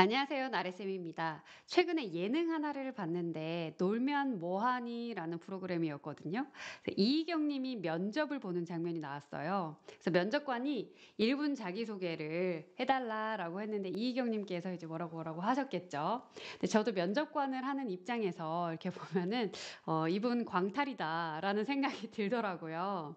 안녕하세요. 나래쌤입니다. 최근에 예능 하나를 봤는데 놀면 뭐하니? 라는 프로그램이었거든요. 이희경 님이 면접을 보는 장면이 나왔어요. 그래서 면접관이 1분 자기소개를 해달라라고 했는데 이희경 님께서 이제 뭐라고 뭐라고 하셨겠죠. 근데 저도 면접관을 하는 입장에서 이렇게 보면은 어, 이분 광탈이다라는 생각이 들더라고요.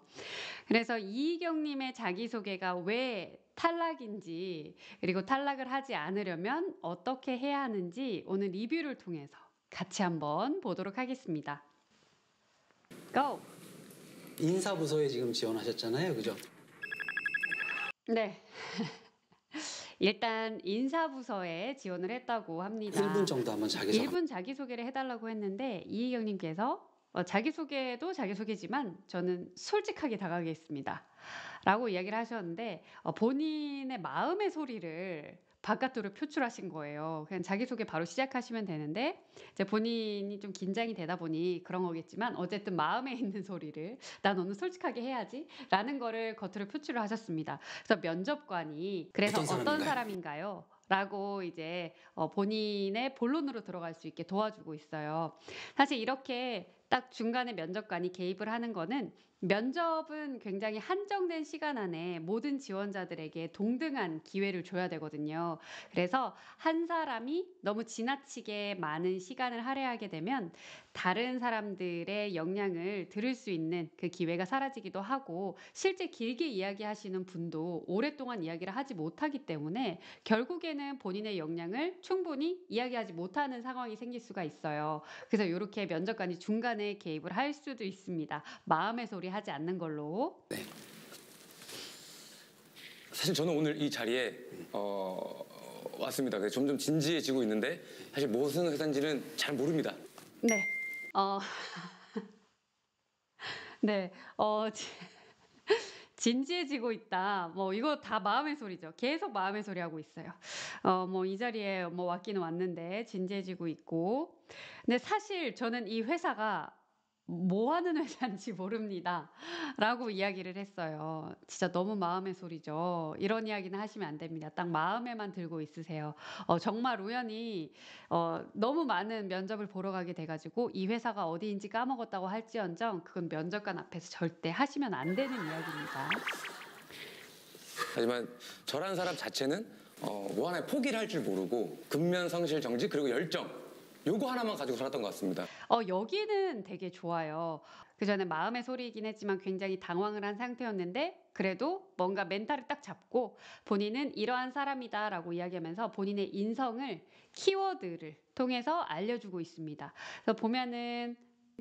그래서 이희경 님의 자기소개가 왜 탈락인지 그리고 탈락을 하지 않으려면 어떻게 해야 하는지 오늘 리뷰를 통해서 같이 한번 보도록 하겠습니다. 고! 인사부서에 지금 지원하셨잖아요. 그죠? 네. 일단 인사부서에 지원을 했다고 합니다. 1분 정도 한번 자기소개. 1분 자기소개를 해달라고 했는데 이희경님께서 어, 자기소개도 자기소개지만 저는 솔직하게 다가가겠습니다. 라고 이야기를 하셨는데 어, 본인의 마음의 소리를 바깥으로 표출하신 거예요. 그냥 자기소개 바로 시작하시면 되는데 이제 본인이 좀 긴장이 되다 보니 그런 거겠지만 어쨌든 마음에 있는 소리를 난 오늘 솔직하게 해야지 라는 거를 겉으로 표출을 하셨습니다. 그래서 면접관이 그래서 어떤, 어떤 사람인가요? 라고 이제 어, 본인의 본론으로 들어갈 수 있게 도와주고 있어요. 사실 이렇게 딱 중간에 면접관이 개입을 하는 거는 면접은 굉장히 한정된 시간 안에 모든 지원자들에게 동등한 기회를 줘야 되거든요. 그래서 한 사람이 너무 지나치게 많은 시간을 할애하게 되면 다른 사람들의 역량을 들을 수 있는 그 기회가 사라지기도 하고 실제 길게 이야기하시는 분도 오랫동안 이야기를 하지 못하기 때문에 결국에는 본인의 역량을 충분히 이야기하지 못하는 상황이 생길 수가 있어요. 그래서 이렇게 면접관이 중간에 안에 개입을 할 수도 있습니다. 마음의 소리 하지 않는 걸로. 네. 사실 저는 오늘 이 자리에 어, 왔습니다. 점점 진지해지고 있는데 사실 무슨 회사인지는 잘 모릅니다. 네. 어. 네. 어. 진지해지고 있다. 뭐 이거 다 마음의 소리죠. 계속 마음의 소리 하고 있어요. 어 뭐 이 자리에 뭐 왔기는 왔는데 진지해지고 있고. 근데 사실 저는 이 회사가 뭐 하는 회사인지 모릅니다. 라고 이야기를 했어요. 진짜 너무 마음의 소리죠. 이런 이야기는 하시면 안 됩니다. 딱 마음에만 들고 있으세요. 어, 정말 우연히 어, 너무 많은 면접을 보러 가게 돼가지고 이 회사가 어디인지 까먹었다고 할지언정 그건 면접관 앞에서 절대 하시면 안 되는 이야기입니다. 하지만 저란 사람 자체는 어, 뭐 하나에 포기를 할 줄 모르고 근면 성실 정지 그리고 열정 요거 하나만 가지고 살았던 것 같습니다. 어, 여기는 되게 좋아요. 그 전에 마음의 소리이긴 했지만 굉장히 당황을 한 상태였는데 그래도 뭔가 멘탈을 딱 잡고 본인은 이러한 사람이다 라고 이야기하면서 본인의 인성을 키워드를 통해서 알려주고 있습니다. 그래서 보면은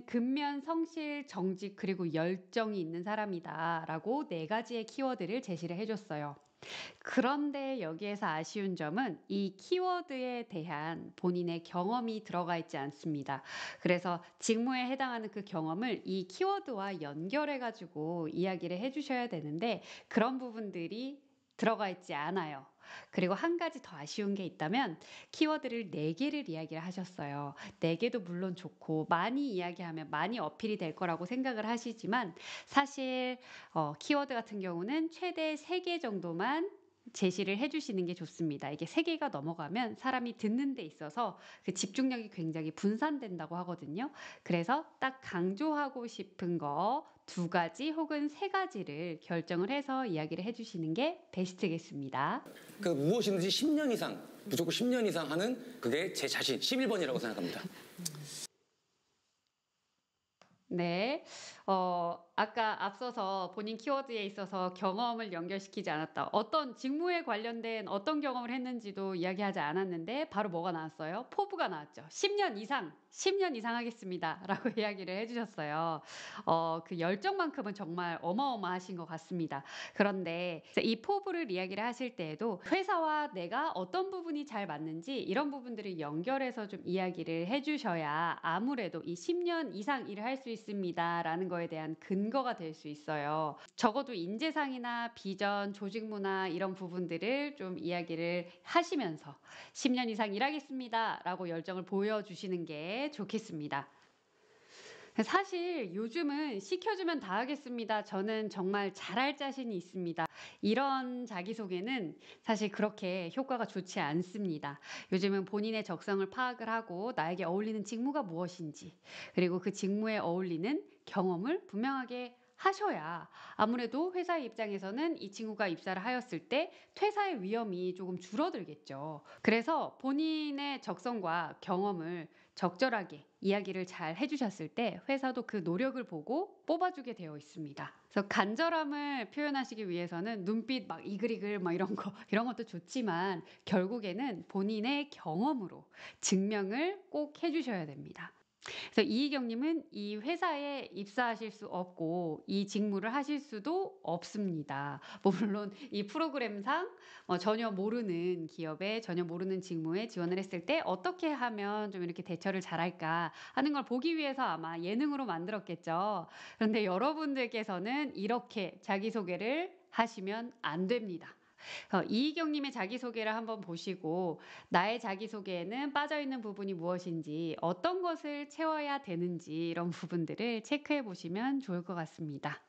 근면, 성실, 정직, 그리고 열정이 있는 사람이다 라고 네 가지의 키워드를 제시를 해줬어요. 그런데 여기에서 아쉬운 점은 이 키워드에 대한 본인의 경험이 들어가 있지 않습니다. 그래서 직무에 해당하는 그 경험을 이 키워드와 연결해가지고 이야기를 해주셔야 되는데 그런 부분들이 들어가 있지 않아요. 그리고 한 가지 더 아쉬운 게 있다면 키워드를 4개를 이야기를 하셨어요. 4개도 물론 좋고 많이 이야기하면 많이 어필이 될 거라고 생각을 하시지만 사실 어, 키워드 같은 경우는 최대 3개 정도만 제시를 해주시는 게 좋습니다. 이게 세 개가 넘어가면 사람이 듣는 데 있어서 그 집중력이 굉장히 분산된다고 하거든요. 그래서 딱 강조하고 싶은 거 두 가지 혹은 세 가지를 결정을 해서 이야기를 해주시는 게 베스트겠습니다. 그 무엇이든지 10년 이상, 무조건 10년 이상 하는 그게 제 자신, 11번이라고 생각합니다. 네. 어, 아까 앞서서 본인 키워드에 있어서 경험을 연결시키지 않았다. 어떤 직무에 관련된 어떤 경험을 했는지도 이야기하지 않았는데 바로 뭐가 나왔어요? 포부가 나왔죠. 10년 이상, 10년 이상 하겠습니다. 라고 이야기를 해주셨어요. 어, 그 열정만큼은 정말 어마어마하신 것 같습니다. 그런데 이 포부를 이야기를 하실 때에도 회사와 내가 어떤 부분이 잘 맞는지 이런 부분들을 연결해서 좀 이야기를 해주셔야 아무래도 이 10년 이상 일을 할 수 있을 있습니다라는 거에 대한 근거가 될 수 있어요. 적어도 인재상이나 비전, 조직 문화 이런 부분들을 좀 이야기를 하시면서 10년 이상 일하겠습니다라고 열정을 보여주시는 게 좋겠습니다. 사실 요즘은 시켜주면 다 하겠습니다. 저는 정말 잘할 자신이 있습니다. 이런 자기소개는 사실 그렇게 효과가 좋지 않습니다. 요즘은 본인의 적성을 파악을 하고 나에게 어울리는 직무가 무엇인지, 그리고 그 직무에 어울리는 경험을 분명하게 하셔야 아무래도 회사 입장에서는 이 친구가 입사를 하였을 때 퇴사의 위험이 조금 줄어들겠죠. 그래서 본인의 적성과 경험을 적절하게 이야기를 잘 해주셨을 때 회사도 그 노력을 보고 뽑아주게 되어 있습니다. 그래서 간절함을 표현하시기 위해서는 눈빛 막 이글이글 막 이런 거 이런 것도 좋지만 결국에는 본인의 경험으로 증명을 꼭 해주셔야 됩니다. 그래서 이희경님은 이 회사에 입사하실 수 없고 이 직무를 하실 수도 없습니다. 뭐 물론 이 프로그램상 어, 전혀 모르는 기업에 전혀 모르는 직무에 지원을 했을 때 어떻게 하면 좀 이렇게 대처를 잘할까 하는 걸 보기 위해서 아마 예능으로 만들었겠죠. 그런데 여러분들께서는 이렇게 자기소개를 하시면 안 됩니다. 이희경님의 자기소개를 한번 보시고 나의 자기소개에는 빠져있는 부분이 무엇인지 어떤 것을 채워야 되는지 이런 부분들을 체크해 보시면 좋을 것 같습니다.